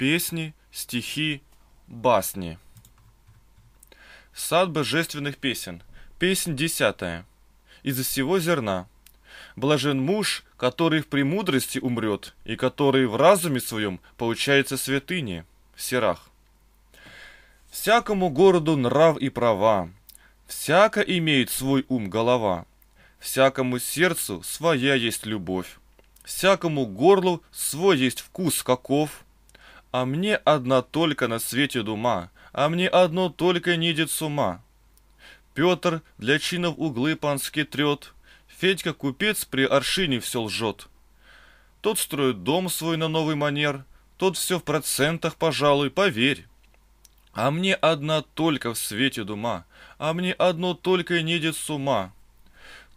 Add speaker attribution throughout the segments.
Speaker 1: Песни, стихи, басни. Сад божественных песен. Песнь десятая. Из-за всего зерна. Блажен муж, который в премудрости умрет, и который в разуме своем получается святыни, в серах. Всякому городу нрав и права, всяко имеет свой ум голова, всякому сердцу своя есть любовь, всякому горлу свой есть вкус каков – а мне одна только на свете дума, а мне одно только нидит с ума. Петр для чинов углы панский трет, Федька купец при аршине все лжет. Тот строит дом свой на новый манер, тот все в процентах, пожалуй, поверь. А мне одна только в свете дума, а мне одно только и недет с ума.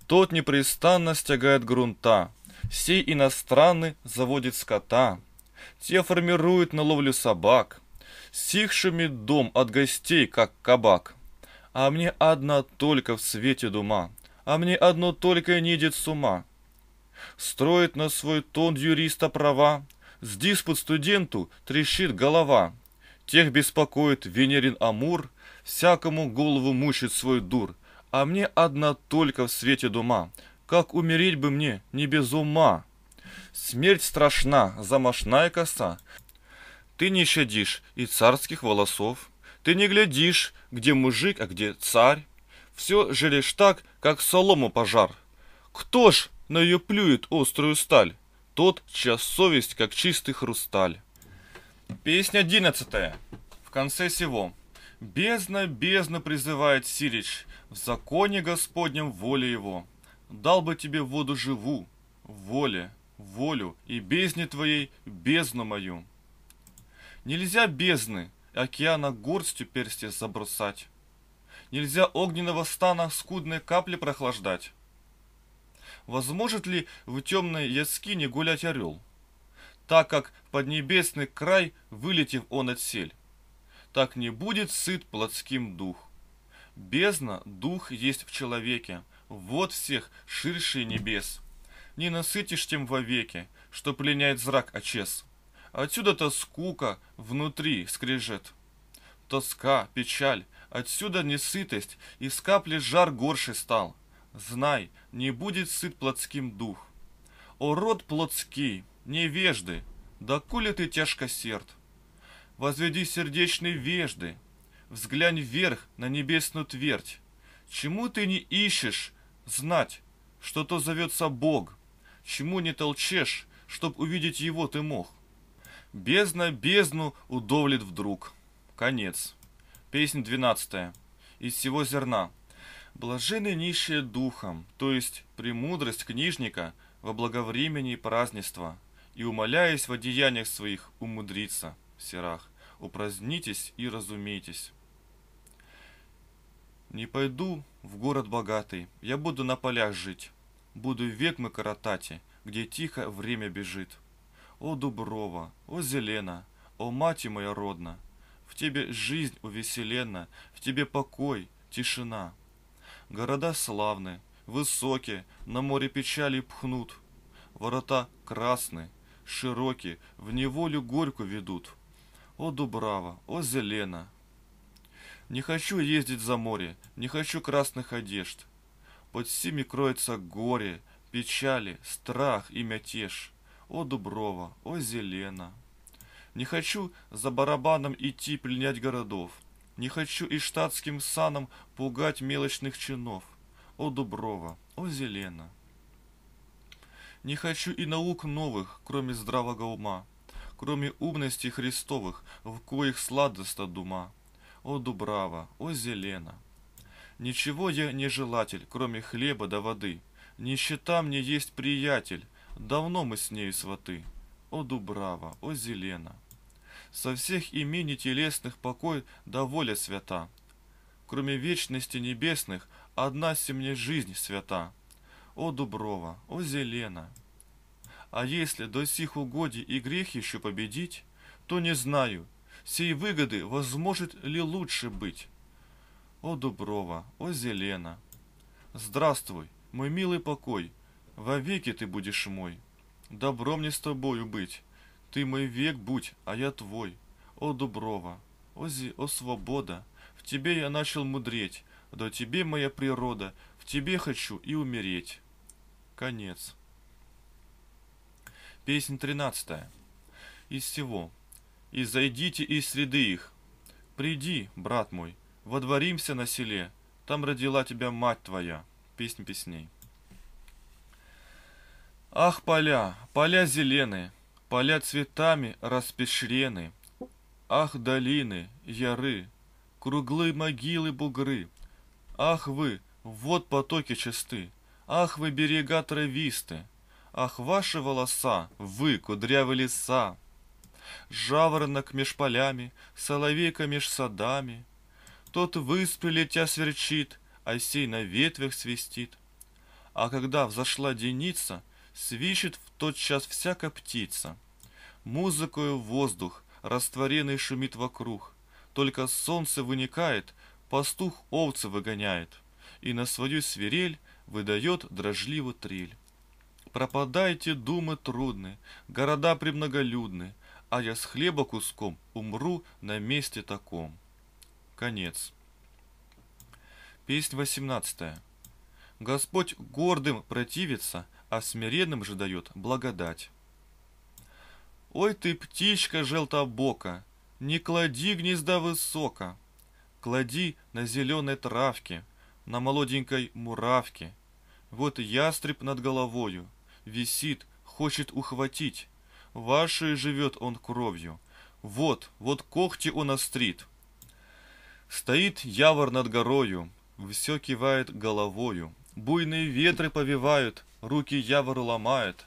Speaker 1: Тот непрестанно стягает грунта, сей иностранный заводит скота — те формируют на ловлю собак. Сих дом от гостей, как кабак. А мне одна только в свете дума, а мне одно только не с ума. Строит на свой тон юриста права, с диспут студенту трещит голова. Тех беспокоит Венерин Амур, всякому голову мучит свой дур. А мне одна только в свете дума, как умереть бы мне не без ума. Смерть страшна, замашная коса. Ты не щадишь и царских волосов, Ты не глядишь, где мужик, а где царь. Все жалишь так, как солому пожар. Кто ж на ее плюет острую сталь? Тот, чья совесть, как чистый хрусталь. Песня одиннадцатая. В конце сего. Бездна, бездна призывает Сирич, В законе Господнем воле его. Дал бы тебе воду живу, воле волю и бездне твоей бездну мою. Нельзя бездны океана горстью перстя забросать. Нельзя огненного стана скудной капли прохлаждать. Возможет ли в темной яскине гулять орел? Так как под небесный край вылетев он отсель, так не будет сыт плотским дух. Бездна, дух есть в человеке, вот всех ширший небес не насытишь тем вовеки, что пленяет зрак очес. Отсюда-то скука внутри скрежет. Тоска, печаль, отсюда несытость, и с капли жар горший стал. Знай, не будет сыт плотским дух. О, род плотский, невежды, да коли ты тяжко серд. Возведи сердечный вежды, взглянь вверх на небесную твердь. Чему ты не ищешь знать, что то зовется Бог — чему не толчешь, чтоб увидеть его ты мог. Бездна бездну удовлет вдруг. Конец. Песня двенадцатая Из всего зерна. Блажены нищие духом, то есть премудрость книжника во благовремени празднества, и умоляясь в одеяниях своих умудриться, серах, упразднитесь и разумейтесь. Не пойду в город богатый, я буду на полях жить. Буду век мы коротати, где тихо время бежит. О, Дуброва, о, Зелена, о, мать моя родна, В тебе жизнь увеселена, в тебе покой, тишина. Города славны, высокие, на море печали пхнут. Ворота красны, широкие в неволю горьку ведут. О, Дубрава, о, Зелена! Не хочу ездить за море, не хочу красных одежд — под всеми кроется горе, печали, страх и мятеж. О, Дуброва, о, Зелена. Не хочу за барабаном идти пленять городов. Не хочу и штатским саном пугать мелочных чинов. О, Дуброва, о, Зелена. Не хочу и наук новых, кроме здравого ума, Кроме умностей Христовых, в коих сладоста дума. О, Дубрава, о, Зелена! Ничего я не желатель, кроме хлеба да воды. Нищета мне есть приятель, давно мы с нею сваты. О, Дубрава, о, Зелена! Со всех имени телесных покой да воля свята. Кроме вечности небесных, одна се мне жизнь свята. О, Дуброва, о, Зелена! А если до сих угодий и грех еще победить, то не знаю, сей выгоды возможет ли лучше быть о Дуброва, о Зелена. Здравствуй, мой милый покой, во веки ты будешь мой. Добро мне с тобою быть, ты мой век будь, а я твой. О Дуброва, о, зи, о свобода, в тебе я начал мудреть, да тебе моя природа, в тебе хочу и умереть. Конец. Песня тринадцатая. Из всего. И зайдите из среды их. Приди, брат мой, Водворимся на селе, там родила тебя мать твоя. Песнь песней. Ах, поля, поля зеленые, поля цветами распешрены. Ах, долины, яры, круглые могилы бугры. Ах вы, вот потоки чисты, ах вы берега трависты. Ах, ваши волоса, вы, кудрявые леса, Жаворонок меж полями, соловейка меж садами — тот выспы летя сверчит, а сей на ветвях свистит. А когда взошла деница, свищет в тот час всяка птица. Музыкою воздух, растворенный шумит вокруг. Только солнце выникает, пастух овцы выгоняет. И на свою свирель выдает дрожливо трель. Пропадайте, думы трудны, города примноголюдны, А я с хлеба куском умру на месте таком. Конец. Песнь 18. Господь гордым противится, а смиренным же дает благодать. Ой ты, птичка желтобока, не клади гнезда высоко, Клади на зеленой травке, на молоденькой муравке. Вот ястреб над головою, висит, хочет ухватить, Вашей живет он кровью, вот, вот когти он острит — Стоит явор над горою, все кивает головою. Буйные ветры повивают, руки явор ломают,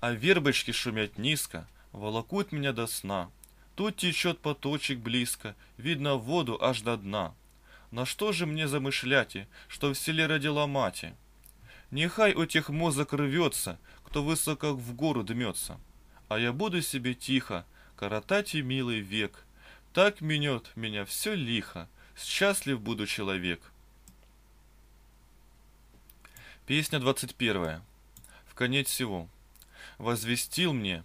Speaker 1: а вербочки шумят низко, волокут меня до сна. Тут течет поточек близко, видно воду аж до дна. На что же мне замышляти, что в селе родила мати? Нехай у тех мозг рвется, кто высоко в гору дмется. А я буду себе тихо, коротать и милый век. Так минет меня все лихо, Счастлив буду человек. Песня 21. В конец всего. Возвестил мне,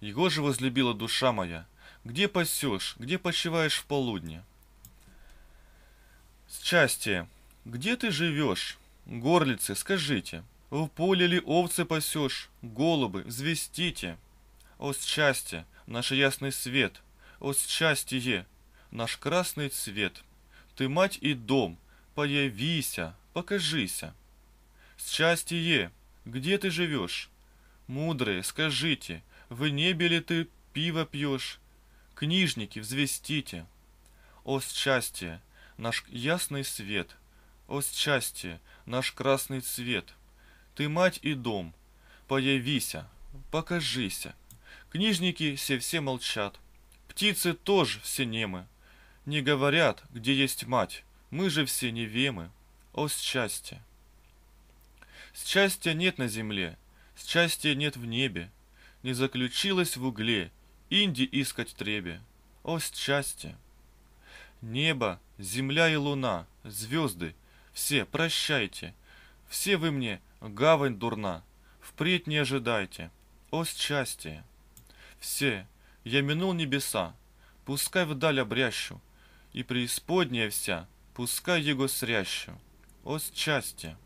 Speaker 1: его же возлюбила душа моя, где пасешь, где почиваешь в полудне? Счастье, где ты живешь? Горлицы, скажите, в поле ли овцы пасешь, голубы, взвестите? О, счастье, наш ясный свет, о, счастье, наш красный цвет — ты мать і дом, появися, покажися. Счастье, где ты живешь? Мудрые, скажите, в небе ли ты пиво пьешь? Книжники, взвестите. О, счастье, наш ясный свет, О, счастье, наш красный цвет, Ты мать и дом, появися, покажися. Книжники все все молчат, Птицы тоже все немы, не говорят, где есть мать, мы же все невемы. О, счастье! Счастья нет на земле, счастья нет в небе, Не заключилось в угле, Инди искать требе. О, счастье! Небо, земля и луна, звезды, все прощайте, Все вы мне, гавань дурна, впредь не ожидайте. О, счастье! Все, я минул небеса, пускай вдаль обрящу, і преисподняя вся, пускай его срящу, о счастье!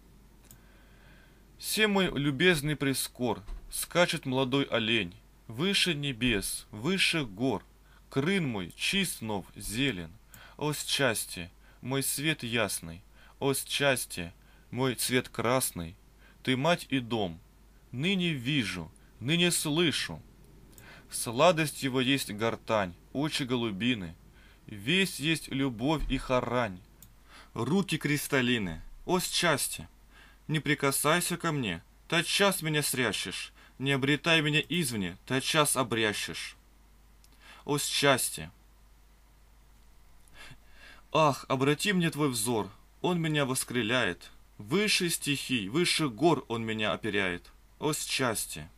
Speaker 1: Все мой любезный прискор, скачет молодой олень, Выше небес, выше гор, крын мой чист нов, зелен, о счастье, мой свет ясный, о счастье, мой цвет красный, ты мать и дом, ныне вижу, ныне слышу. сладость его есть гортань, очи голубины, Весь есть любовь и харань. Руки кристаллины, о счастье! Не прикасайся ко мне, час меня срящешь. Не обретай меня извне, час обрящешь. О счастье! Ах, обрати мне твой взор, он меня воскреляет. Выше стихий, выше гор он меня оперяет. О счастье!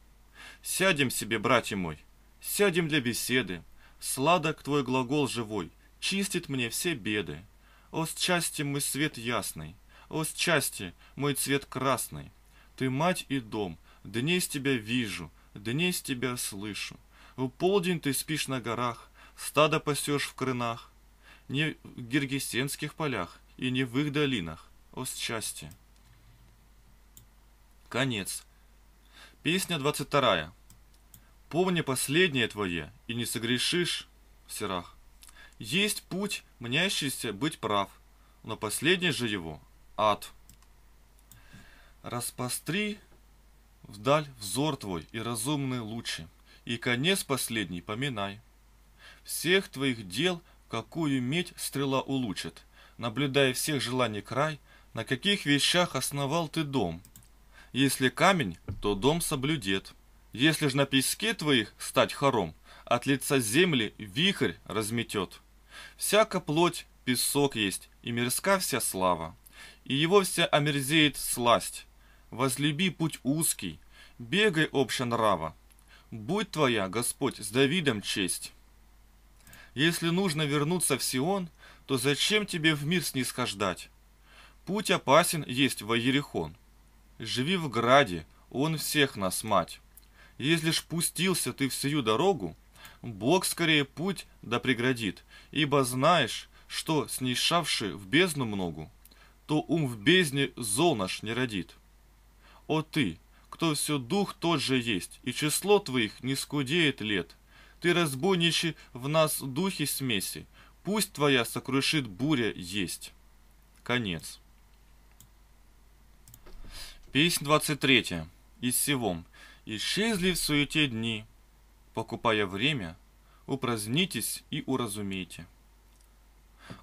Speaker 1: Сядем себе, братья мой, сядем для беседы. Сладок твой глагол живой, чистит мне все беды. О, счастье мой свет ясный, о, счастье мой цвет красный. Ты мать и дом, дней с тебя вижу, дней с тебя слышу. В полдень ты спишь на горах, стадо пасешь в крынах, не в Гиргисенских полях и не в их долинах. О, счастье! Конец. Песня 22. Помни последнее твое, и не согрешишь, в Серах. Есть путь, мнящийся быть прав, но последний же его — ад. Распостри вдаль взор твой и разумные лучи, и конец последний поминай. Всех твоих дел, какую медь стрела улучит, наблюдая всех желаний край, на каких вещах основал ты дом. Если камень, то дом соблюдет. Если ж на песке твоих стать хором, от лица земли вихрь разметет. Всяка плоть песок есть, и мирска вся слава, и его вся омерзеет сласть. Возлюби путь узкий, бегай обше нрава, будь твоя, Господь, с Давидом честь. Если нужно вернуться в Сион, то зачем тебе в мир снисхождать? Путь опасен есть во Ерехон. Живи в граде, он всех нас мать. Если ж пустился ты в сию дорогу, Бог скорее путь да преградит, ибо знаешь, что снишавши в бездну многу, то ум в бездне зол наш не родит. О ты, кто все дух тот же есть, и число твоих не скудеет лет, ты разбойничи в нас духи смеси, пусть твоя сокрушит буря есть. Конец. Песнь 23. Из севом. Исчезли в суете дни, покупая время, упразднитесь и уразумейте.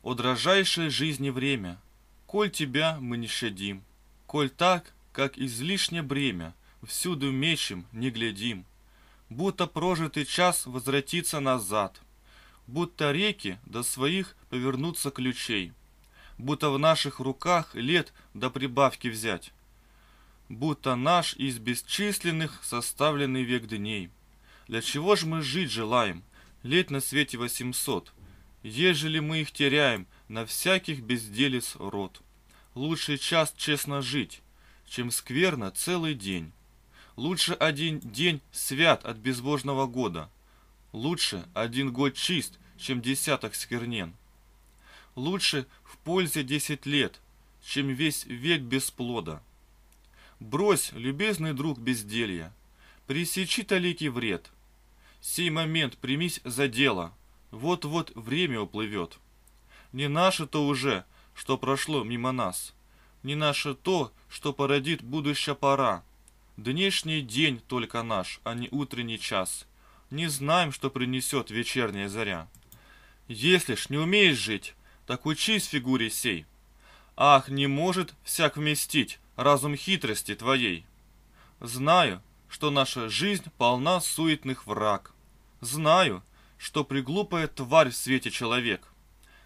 Speaker 1: О дрожайшей жизни время, коль тебя мы не щадим, коль так, как излишнее бремя, всюду мечем не глядим, будто прожитый час возвратится назад, будто реки до своих повернутся ключей, будто в наших руках лет до прибавки взять, будто наш из бесчисленных составленный век дней – для чего ж мы жить желаем? Лет на свете восемьсот. Ежели мы их теряем, на всяких безделец рот. Лучше час честно жить, чем скверно целый день. Лучше один день свят от безбожного года. Лучше один год чист, чем десяток сквернен. Лучше в пользе десять лет, чем весь век без плода. Брось, любезный друг, безделья, пресечи таликий вред — Сей момент примись за дело. Вот-вот время уплывет. Не наше то уже, что прошло мимо нас. Не наше то, что породит будущая пора. Днешний день только наш, а не утренний час. Не знаем, что принесет вечерняя заря. Если ж не умеешь жить, так учись фигуре сей. Ах, не может всяк вместить разум хитрости твоей. Знаю, что наша жизнь полна суетных враг. Знаю, что приглупая тварь в свете человек.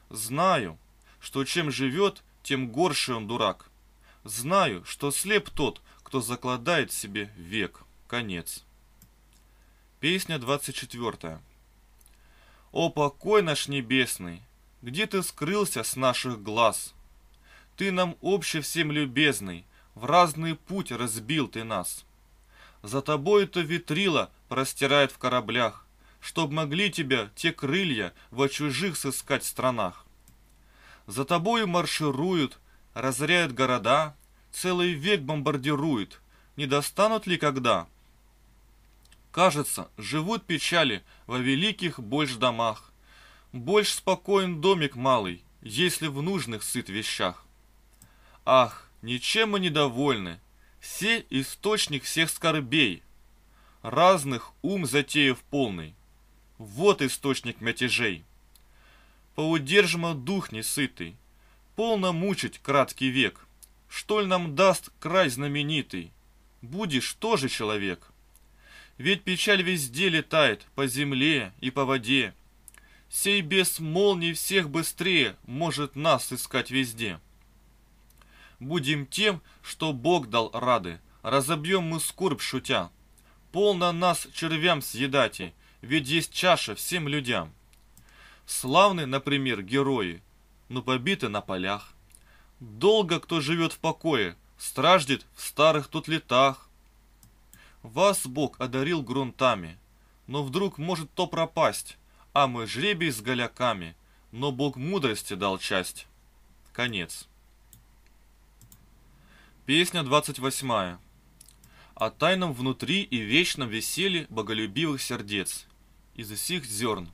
Speaker 1: Знаю, что чем живет, тем горше он дурак. Знаю, что слеп тот, кто закладает себе век. Конец. Песня 24. О покой наш небесный, где ты скрылся с наших глаз? Ты нам общий всем любезный, в разный путь разбил ты нас. За тобой-то ветрила простирает в кораблях, Чтоб могли тебя те крылья во чужих сыскать странах. За тобою маршируют, разоряют города, Целый век бомбардируют, не достанут ли когда? Кажется, живут печали во великих больш домах. Больше спокоен домик малый, если в нужных сыт вещах. Ах, ничем мы недовольны, Се источник всех скорбей, разных ум затеев полный. Вот источник мятежей. Поудержимо дух несытый, полно мучить краткий век. Что ль нам даст край знаменитый? Будешь тоже человек. Ведь печаль везде летает, по земле и по воде. Сей без молний всех быстрее может нас искать везде будем тем, что Бог дал рады. Разобьем мы скорбь шутя. Полно нас червям съедати, ведь есть чаша всем людям. Славны, например, герои, но побиты на полях. Долго кто живет в покое, страждет в старых тут летах. Вас Бог одарил грунтами, но вдруг может то пропасть, а мы жребий с голяками, но Бог мудрости дал часть. Конец. Песня 28. О тайном внутри и вечном веселье боголюбивых сердец, из сих зерн.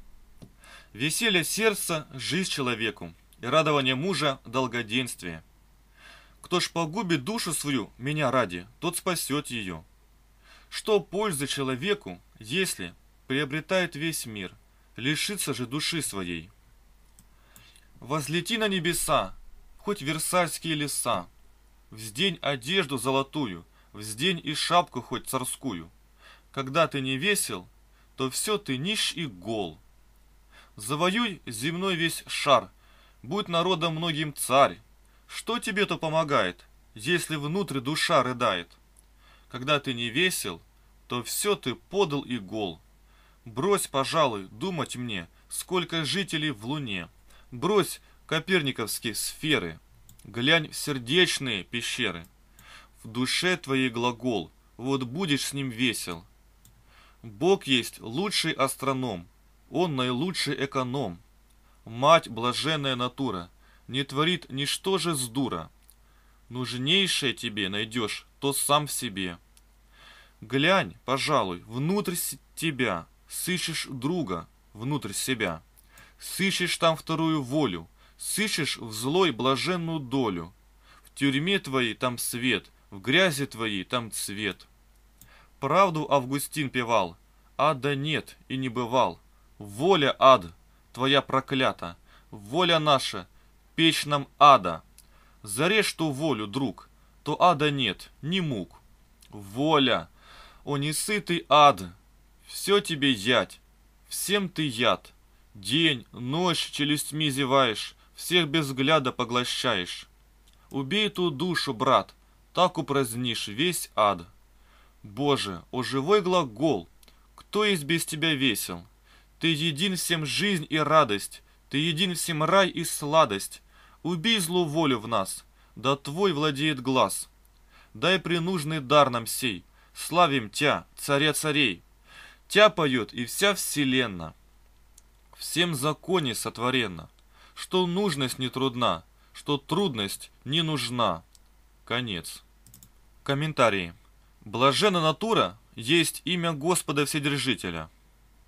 Speaker 1: Веселье сердца – жизнь человеку, и радование мужа – долгоденствие. Кто ж погубит душу свою, меня ради, тот спасет ее. Что пользы человеку, если приобретает весь мир, лишится же души своей? Возлети на небеса, хоть версальские леса, Вздень одежду золотую, вздень и шапку хоть царскую. Когда ты не весел, то все ты нищ и гол. Завоюй земной весь шар, будь народом многим царь. Что тебе-то помогает, если внутрь душа рыдает? Когда ты не весел, то все ты подал и гол. Брось, пожалуй, думать мне, сколько жителей в луне. Брось коперниковские сферы. Глянь в сердечные пещеры, в душе твоей глагол, вот будешь с ним весел. Бог есть лучший астроном, он наилучший эконом. Мать блаженная натура, не творит ничто же с дура. Нужнейшее тебе найдешь, то сам в себе. Глянь, пожалуй, внутрь тебя, сыщешь друга внутрь себя. Сыщешь там вторую волю, сыщешь в злой блаженную долю. В тюрьме твоей там свет, в грязи твоей там цвет. Правду Августин певал, ада нет и не бывал. Воля ад, твоя проклята, воля наша, печь нам ада. Зарежь ту волю, друг, то ада нет, не мук. Воля, о несытый ад, все тебе яд всем ты яд. День, ночь челюстьми зеваешь, всех без взгляда поглощаешь. Убей ту душу, брат, так упразднишь весь ад. Боже, о живой глагол, кто из без тебя весел? Ты един всем жизнь и радость, ты един всем рай и сладость. Убей злу волю в нас, да твой владеет глаз. Дай принужный дар нам сей, славим Тя, царя царей. Тя поет и вся вселенная, всем законе сотворенно что нужность не трудна, что трудность не нужна. Конец. Комментарии. Блажена натура есть имя Господа Вседержителя.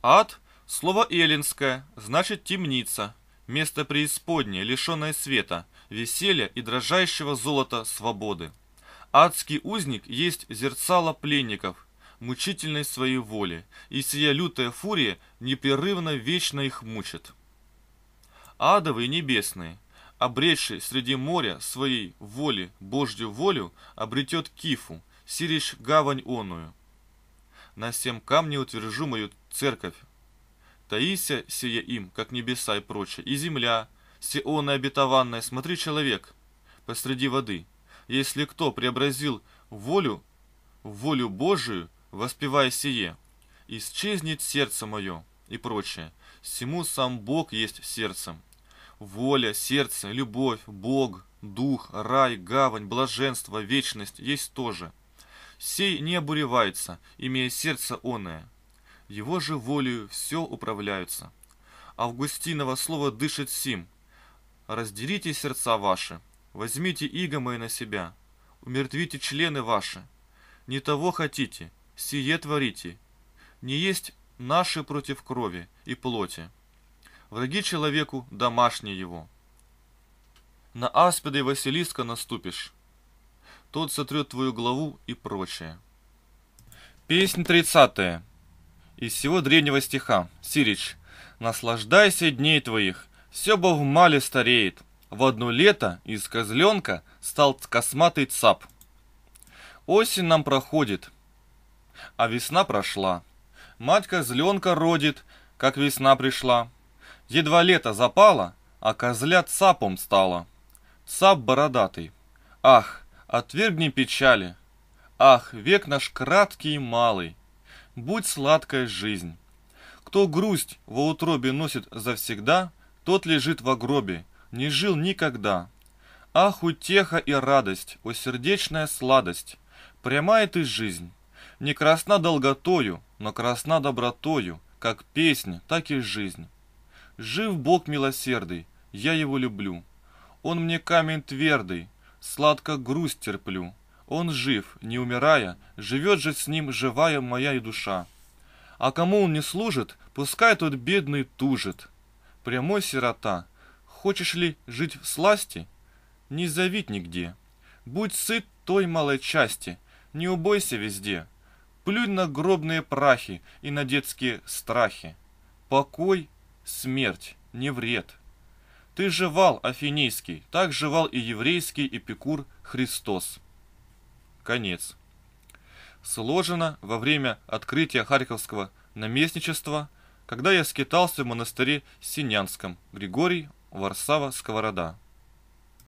Speaker 1: Ад – слово эллинское, значит темница, место преисподнее, лишенное света, веселья и дрожащего золота свободы. Адский узник есть зерцало пленников, мучительной своей воли, и сия лютая фурия непрерывно вечно их мучит адовые и небесные. Обретший среди моря своей воли Божью волю, обретет Кифу, сиришь гавань оную. На всем камне утвержу мою церковь. Таися сие им, как небеса и прочее, и земля, Сиона обетованная, смотри, человек, посреди воды. Если кто преобразил волю, волю Божию, воспевая сие, исчезнет сердце мое и прочее. Всему сам Бог есть сердцем воля, сердце, любовь, Бог, дух, рай, гавань, блаженство, вечность есть тоже. Сей не обуревается, имея сердце оное. Его же волею все управляются. Августиново слово дышит сим. Разделите сердца ваши, возьмите иго мои на себя, умертвите члены ваши. Не того хотите, сие творите. Не есть наши против крови и плоти враги человеку домашние его. На аспиды Василиска наступишь, тот сотрет твою главу и прочее. Песнь тридцатая. Из всего древнего стиха. Сирич. Наслаждайся дней твоих, все бы в мале стареет. В одно лето из козленка стал косматый цап. Осень нам проходит, а весна прошла. Мать козленка родит, как весна пришла. Едва лето запало, а козля цапом стало. Цап бородатый. Ах, отвергни печали. Ах, век наш краткий и малый. Будь сладкая жизнь. Кто грусть во утробе носит завсегда, Тот лежит во гробе, не жил никогда. Ах, утеха и радость, о сердечная сладость, Прямая ты жизнь. Не красна долготою, но красна добротою, Как песня, так и жизнь. Жив Бог милосердый, я его люблю. Он мне камень твердый, сладко грусть терплю. Он жив, не умирая, живет же с ним живая моя и душа. А кому он не служит, пускай тот бедный тужит. Прямой сирота, хочешь ли жить в сласти? Не завидь нигде. Будь сыт той малой части, не убойся везде. Плюнь на гробные прахи и на детские страхи. Покой смерть, не вред. Ты жевал, Афинейский, так жевал и еврейский эпикур Христос. Конец. Сложено во время открытия Харьковского наместничества, когда я скитался в монастыре Синянском, Григорий Варсава Сковорода.